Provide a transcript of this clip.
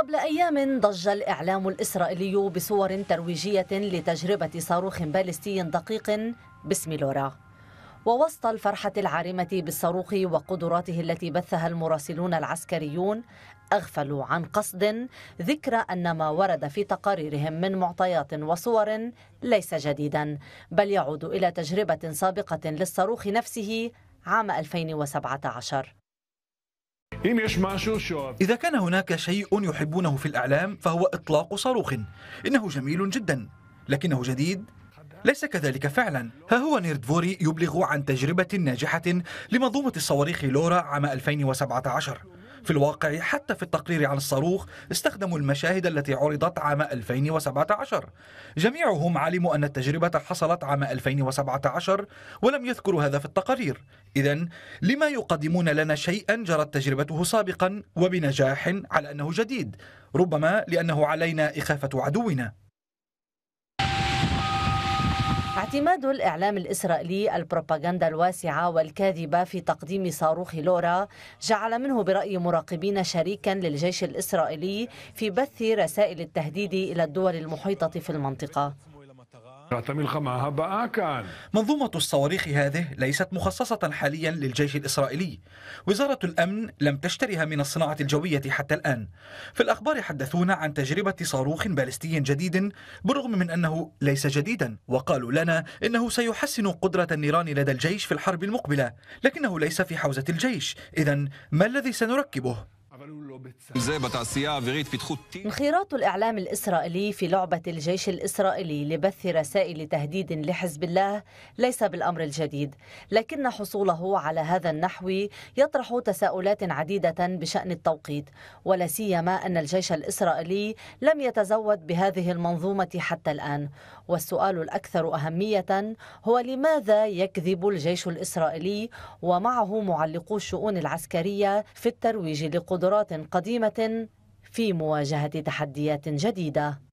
قبل أيام ضج الإعلام الإسرائيلي بصور ترويجية لتجربة صاروخ باليستي دقيق باسم لورا ووسط الفرحة العارمة بالصاروخ وقدراته التي بثها المراسلون العسكريون أغفلوا عن قصد ذكر أن ما ورد في تقاريرهم من معطيات وصور ليس جديدا بل يعود إلى تجربة سابقة للصاروخ نفسه عام 2017 إذا كان هناك شيء يحبونه في الإعلام فهو إطلاق صاروخ إنه جميل جدا لكنه جديد ليس كذلك فعلا ها هو نيردفوري يبلغ عن تجربة ناجحة لمنظومة الصواريخ لورا عام 2017 في الواقع حتى في التقرير عن الصاروخ استخدموا المشاهد التي عرضت عام 2017 جميعهم علموا أن التجربة حصلت عام 2017 ولم يذكروا هذا في التقارير إذا لما يقدمون لنا شيئا جرت تجربته سابقا وبنجاح على أنه جديد ربما لأنه علينا إخافة عدونا اعتماد الإعلام الإسرائيلي البروباغندا الواسعة والكاذبة في تقديم صاروخ لورا جعل منه برأي مراقبين شريكا للجيش الإسرائيلي في بث رسائل التهديد إلى الدول المحيطة في المنطقة منظومة الصواريخ هذه ليست مخصصة حاليا للجيش الإسرائيلي وزارة الأمن لم تشترها من الصناعة الجوية حتى الآن في الأخبار حدثونا عن تجربة صاروخ باليستي جديد بالرغم من أنه ليس جديدا وقالوا لنا إنه سيحسن قدرة النيران لدى الجيش في الحرب المقبلة لكنه ليس في حوزة الجيش إذا ما الذي سنركبه؟ انخراط الإعلام الإسرائيلي في لعبة الجيش الإسرائيلي لبث رسائل تهديد لحزب الله ليس بالأمر الجديد لكن حصوله على هذا النحو يطرح تساؤلات عديدة بشأن التوقيت ولا سيما أن الجيش الإسرائيلي لم يتزود بهذه المنظومة حتى الآن والسؤال الأكثر أهمية هو لماذا يكذب الجيش الإسرائيلي ومعه معلقو الشؤون العسكرية في الترويج لقدرة قدرات قديمة في مواجهة تحديات جديدة